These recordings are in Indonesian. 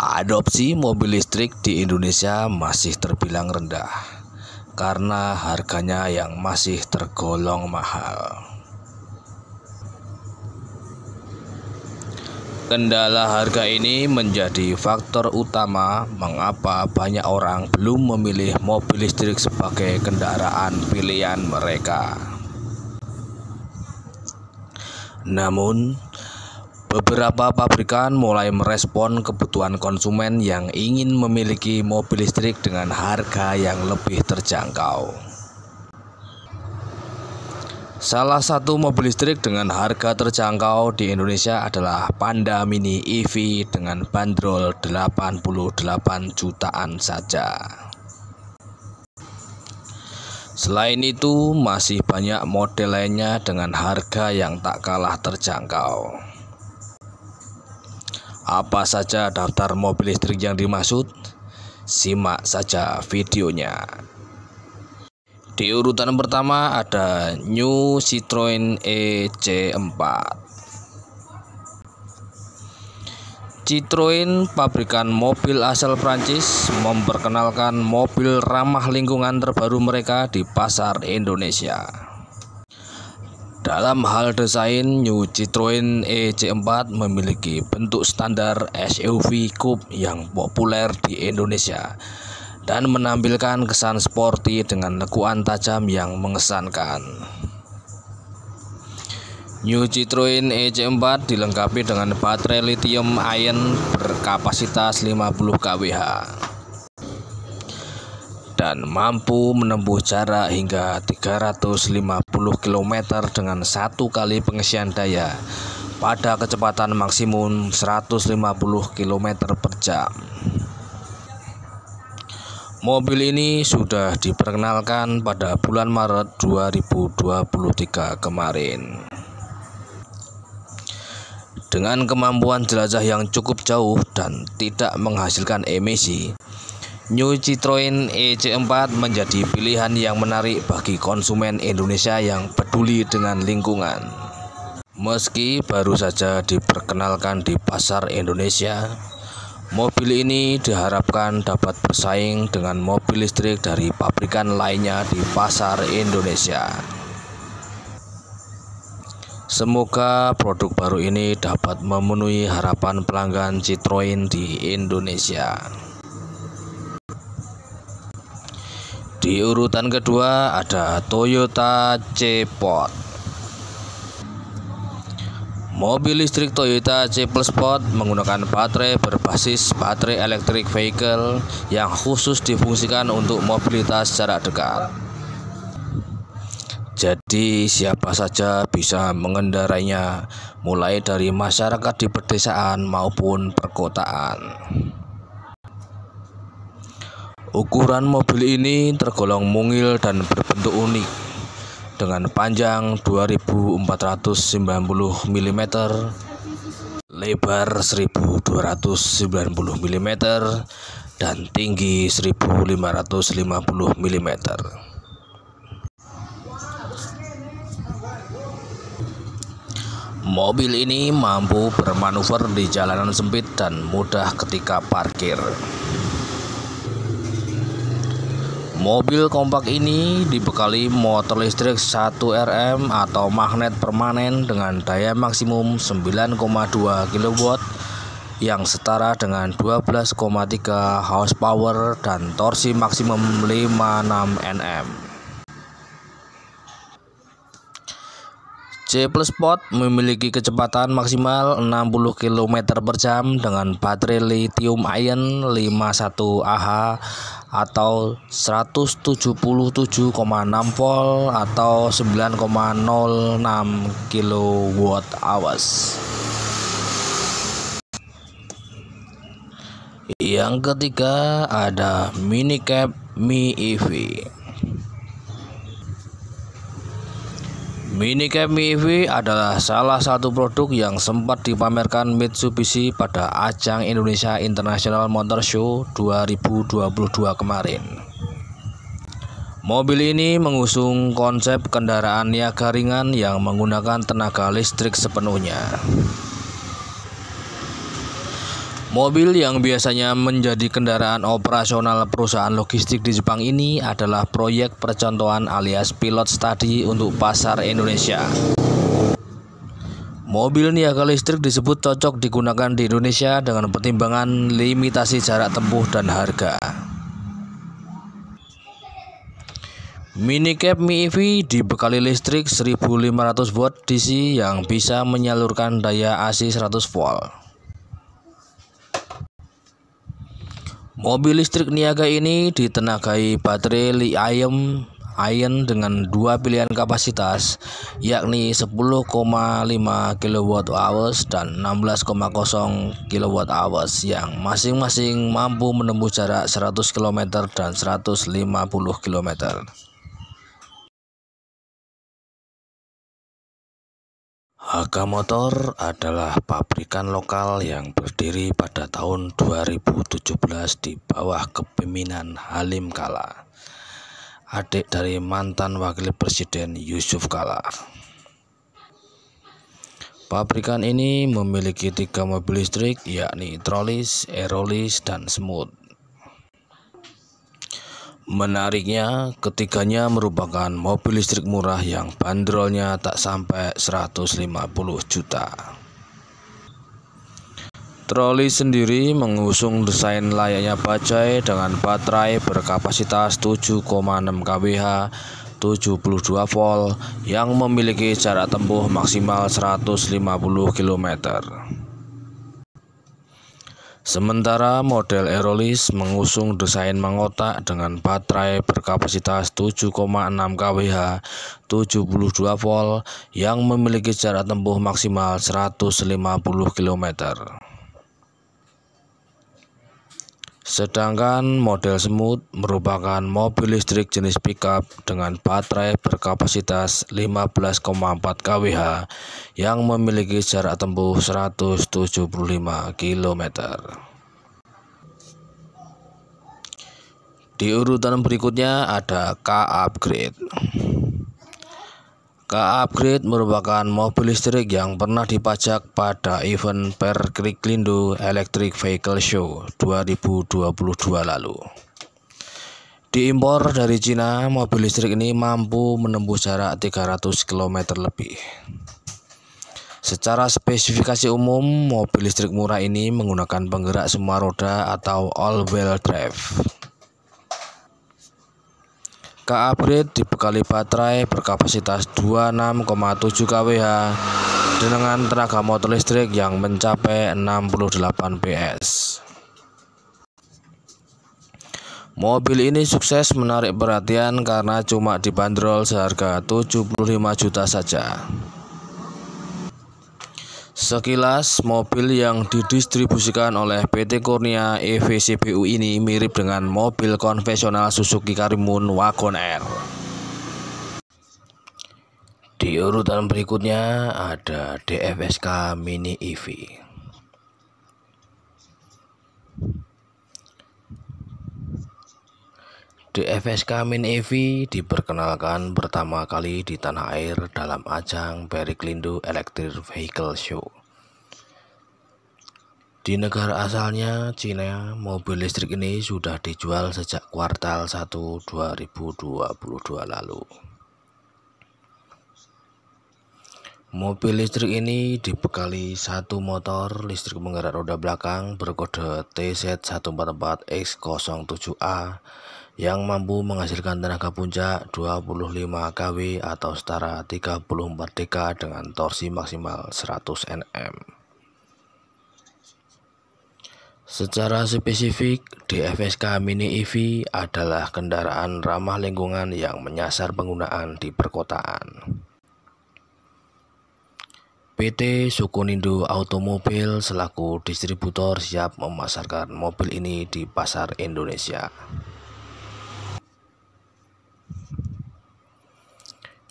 Adopsi mobil listrik di Indonesia masih terbilang rendah karena harganya yang masih tergolong mahal. Kendala harga ini menjadi faktor utama mengapa banyak orang belum memilih mobil listrik sebagai kendaraan pilihan mereka. Namun, Beberapa pabrikan mulai merespon kebutuhan konsumen yang ingin memiliki mobil listrik dengan harga yang lebih terjangkau. Salah satu mobil listrik dengan harga terjangkau di Indonesia adalah Panda Mini EV dengan bandrol 88 jutaan saja. Selain itu, masih banyak model lainnya dengan harga yang tak kalah terjangkau. Apa saja daftar mobil listrik yang dimaksud? Simak saja videonya. Di urutan pertama ada New Citroen EC4. Citroen, pabrikan mobil asal Prancis, memperkenalkan mobil ramah lingkungan terbaru mereka di pasar Indonesia. Dalam hal desain, New Citroen EC4 memiliki bentuk standar SUV coupe yang populer di Indonesia dan menampilkan kesan sporty dengan lekuan tajam yang mengesankan. New Citroen EC4 dilengkapi dengan baterai lithium ion berkapasitas 50 kWh dan mampu menempuh jarak hingga 350 km dengan satu kali pengisian daya pada kecepatan maksimum 150 km per jam. Mobil ini sudah diperkenalkan pada bulan Maret 2023 kemarin. Dengan kemampuan jelajah yang cukup jauh dan tidak menghasilkan emisi, New Citroen EC4 menjadi pilihan yang menarik bagi konsumen Indonesia yang peduli dengan lingkungan. Meski baru saja diperkenalkan di pasar Indonesia, mobil ini diharapkan dapat bersaing dengan mobil listrik dari pabrikan lainnya di pasar Indonesia. Semoga produk baru ini dapat memenuhi harapan pelanggan Citroen di Indonesia. Di urutan kedua ada Toyota C-Pod. Mobil listrik Toyota C Plus Sport menggunakan baterai berbasis baterai elektrik vehicle yang khusus difungsikan untuk mobilitas jarak dekat. Jadi siapa saja bisa mengendarainya mulai dari masyarakat di pedesaan maupun perkotaan. Ukuran mobil ini tergolong mungil dan berbentuk unik dengan panjang 2490 mm, lebar 1290 mm dan tinggi 1550 mm. Mobil ini mampu bermanuver di jalanan sempit dan mudah ketika parkir. Mobil kompak ini dibekali motor listrik 1 RM atau magnet permanen dengan daya maksimum 9,2 kW yang setara dengan 12,3 horsepower dan torsi maksimum 56 Nm. C plus Pod memiliki kecepatan maksimal 60 km per jam dengan baterai lithium ion 51 Ah atau 177,6 volt atau 9,06 kilowatt hours. Yang ketiga ada minicab Mi EV. Mini Cab EV adalah salah satu produk yang sempat dipamerkan Mitsubishi pada ajang Indonesia International Motor Show 2022 kemarin. Mobil ini mengusung konsep kendaraan niaga ringan yang menggunakan tenaga listrik sepenuhnya. Mobil yang biasanya menjadi kendaraan operasional perusahaan logistik di Jepang ini adalah proyek percontohan alias pilot study untuk pasar Indonesia. Mobil niaga listrik disebut cocok digunakan di Indonesia dengan pertimbangan limitasi jarak tempuh dan harga. Mini Minicab EV dibekali listrik 1500 watt DC yang bisa menyalurkan daya AC 100 volt. Mobil listrik niaga ini ditenagai baterai lithium ion dengan dua pilihan kapasitas yakni 10,5 kWh dan 16,0 kWh yang masing-masing mampu menembus jarak 100 km dan 150 km. HK Motor adalah pabrikan lokal yang berdiri pada tahun 2017 di bawah kepemimpinan Halim Kala, adik dari mantan Wakil Presiden Yusuf Kala. Pabrikan ini memiliki tiga mobil listrik yakni trolis, aerolis, dan smooth. Menariknya, ketiganya merupakan mobil listrik murah yang bandrolnya tak sampai 150 juta. Troli sendiri mengusung desain layaknya bajai dengan baterai berkapasitas 7,6 kWh 72 volt yang memiliki jarak tempuh maksimal 150 km. Sementara model Aerolis mengusung desain mengotak dengan baterai berkapasitas 7,6 kWh 72 volt yang memiliki jarak tempuh maksimal 150 km. Sedangkan model Smooth merupakan mobil listrik jenis pickup dengan baterai berkapasitas 15,4 kWh yang memiliki jarak tempuh 175 km. Di urutan berikutnya ada K-Upgrade ke upgrade merupakan mobil listrik yang pernah dipajak pada event Perkriklindo Electric Vehicle Show 2022 lalu. Diimpor dari Cina, mobil listrik ini mampu menembus jarak 300 km lebih. Secara spesifikasi umum, mobil listrik murah ini menggunakan penggerak semua roda atau all-wheel drive. KA upgrade dibekali baterai berkapasitas 26,7 kWh dengan tenaga motor listrik yang mencapai 68 PS. Mobil ini sukses menarik perhatian karena cuma dibanderol seharga 75 juta saja. Sekilas mobil yang didistribusikan oleh PT Kurnia EVCBU ini mirip dengan mobil konvensional Suzuki Karimun Wagon R. Di urutan berikutnya ada DFSK Mini EV. DFSK-EV diperkenalkan pertama kali di tanah air dalam ajang Periklindo Electric Vehicle Show. Di negara asalnya, Cina, mobil listrik ini sudah dijual sejak kuartal 1 2022 lalu. Mobil listrik ini dibekali satu motor listrik penggerak roda belakang berkode TZ144X07A yang mampu menghasilkan tenaga puncak 25 kW atau setara 34 dk dengan torsi maksimal 100 Nm. Secara spesifik, DFSK Mini EV adalah kendaraan ramah lingkungan yang menyasar penggunaan di perkotaan. PT Sukunindo Automobil selaku distributor siap memasarkan mobil ini di pasar Indonesia.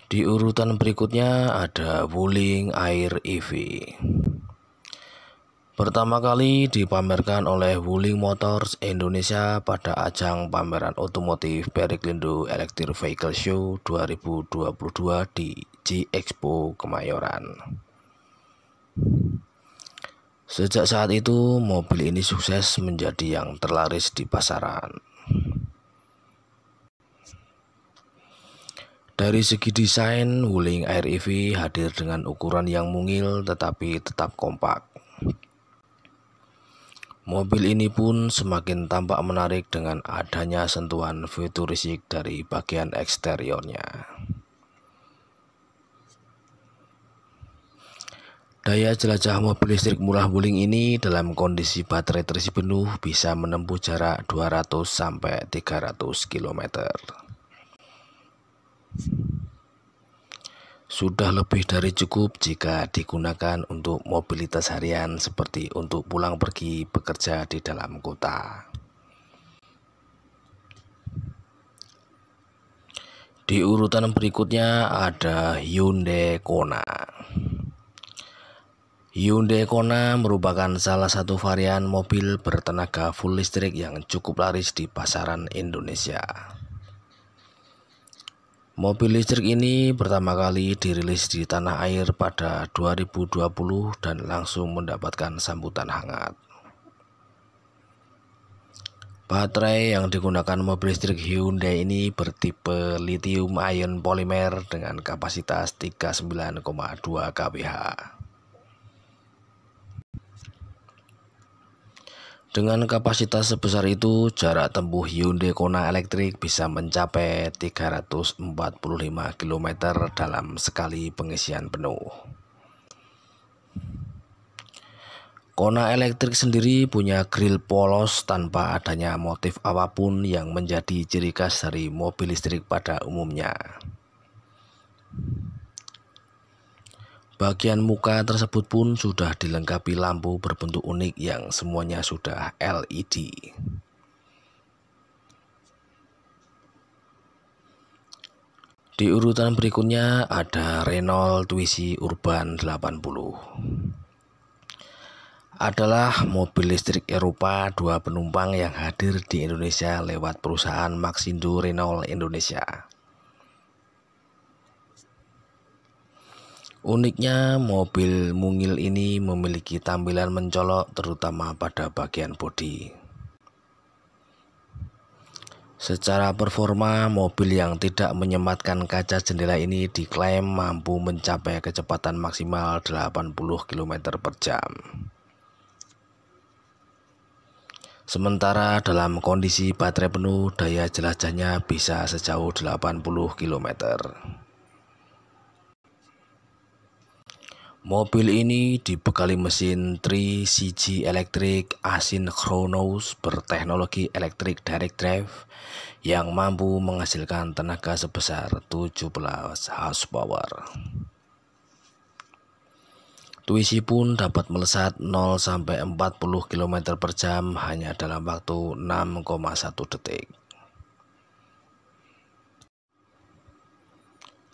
Di urutan berikutnya ada Wuling Air EV. Pertama kali dipamerkan oleh Wuling Motors Indonesia pada ajang pameran otomotif Periklindo Electric Vehicle Show 2022 di G Expo Kemayoran. Sejak saat itu, mobil ini sukses menjadi yang terlaris di pasaran. Dari segi desain, Wuling Air EV hadir dengan ukuran yang mungil tetapi tetap kompak. Mobil ini pun semakin tampak menarik dengan adanya sentuhan futuristik dari bagian eksteriornya. Daya jelajah mobil listrik murah Wuling ini dalam kondisi baterai terisi penuh bisa menempuh jarak 200 sampai 300 km. Sudah lebih dari cukup jika digunakan untuk mobilitas harian seperti untuk pulang pergi bekerja di dalam kota. Di urutan berikutnya ada Hyundai Kona. Hyundai Kona merupakan salah satu varian mobil bertenaga full listrik yang cukup laris di pasaran Indonesia. Mobil listrik ini pertama kali dirilis di tanah air pada 2020 dan langsung mendapatkan sambutan hangat. Baterai yang digunakan mobil listrik Hyundai ini bertipe lithium ion polymer dengan kapasitas 39,2 kWh. Dengan kapasitas sebesar itu, jarak tempuh Hyundai Kona elektrik bisa mencapai 345 km dalam sekali pengisian penuh. Kona elektrik sendiri punya grill polos tanpa adanya motif apapun yang menjadi ciri khas dari mobil listrik pada umumnya. Bagian muka tersebut pun sudah dilengkapi lampu berbentuk unik yang semuanya sudah LED. Di urutan berikutnya ada Renault Twizy Urban 80. Adalah mobil listrik Eropa dua penumpang yang hadir di Indonesia lewat perusahaan Maxindo Renault Indonesia. Uniknya, mobil mungil ini memiliki tampilan mencolok terutama pada bagian bodi. Secara performa, mobil yang tidak menyematkan kaca jendela ini diklaim mampu mencapai kecepatan maksimal 80 km per jam. Sementara dalam kondisi baterai penuh, daya jelajahnya bisa sejauh 80 km. Mobil ini dibekali mesin 3CG elektrik asinkronous berteknologi elektrik direct drive yang mampu menghasilkan tenaga sebesar 17 horsepower. Tuisi pun dapat melesat 0 sampai 40 km per jam hanya dalam waktu 6,1 detik.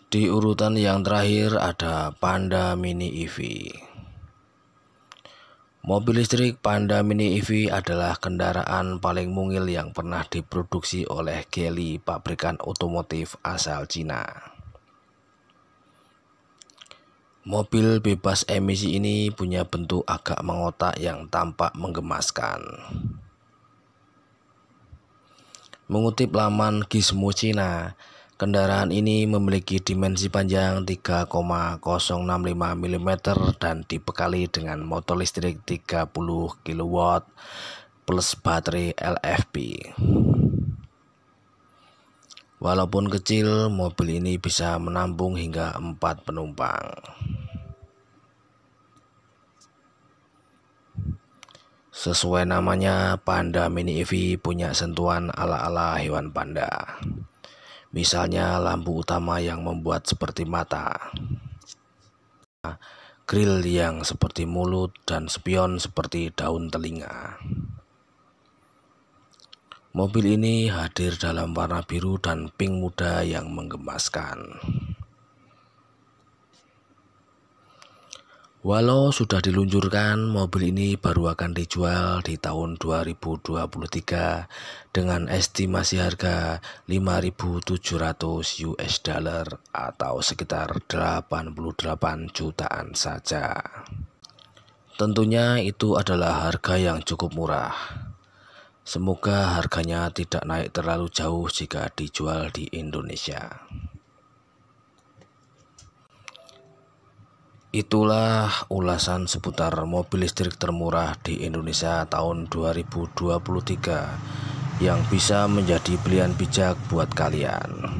Di urutan yang terakhir ada Panda Mini EV. Mobil listrik Panda Mini EV adalah kendaraan paling mungil yang pernah diproduksi oleh Geely, pabrikan otomotif asal Cina. Mobil bebas emisi ini punya bentuk agak mengotak yang tampak menggemaskan. Mengutip laman Gizmo Cina, Kendaraan ini memiliki dimensi panjang 3,065 mm dan dibekali dengan motor listrik 30 kW plus baterai LFP. Walaupun kecil, mobil ini bisa menampung hingga 4 penumpang. Sesuai namanya, Panda Mini EV punya sentuhan ala-ala hewan panda misalnya lampu utama yang membuat seperti mata, grill yang seperti mulut, dan spion seperti daun telinga. Mobil ini hadir dalam warna biru dan pink muda yang menggemaskan. Walau sudah diluncurkan, mobil ini baru akan dijual di tahun 2023 dengan estimasi harga 5.700 US dollar atau sekitar 88 jutaan saja. Tentunya itu adalah harga yang cukup murah. Semoga harganya tidak naik terlalu jauh jika dijual di Indonesia. Itulah ulasan seputar mobil listrik termurah di Indonesia tahun 2023 yang bisa menjadi pilihan bijak buat kalian.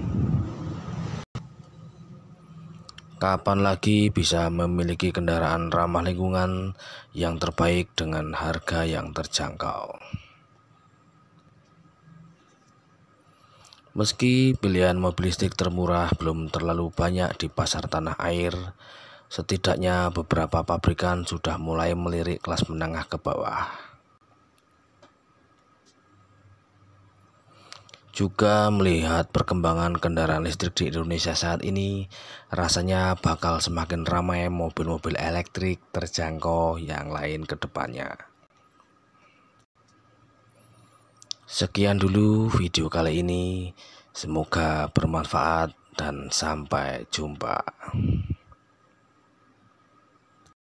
Kapan lagi bisa memiliki kendaraan ramah lingkungan yang terbaik dengan harga yang terjangkau? Meski pilihan mobil listrik termurah belum terlalu banyak di pasar tanah air, Setidaknya beberapa pabrikan sudah mulai melirik kelas menengah ke bawah. Juga melihat perkembangan kendaraan listrik di Indonesia saat ini, rasanya bakal semakin ramai mobil-mobil elektrik terjangkau yang lain ke depannya. Sekian dulu video kali ini, semoga bermanfaat dan sampai jumpa.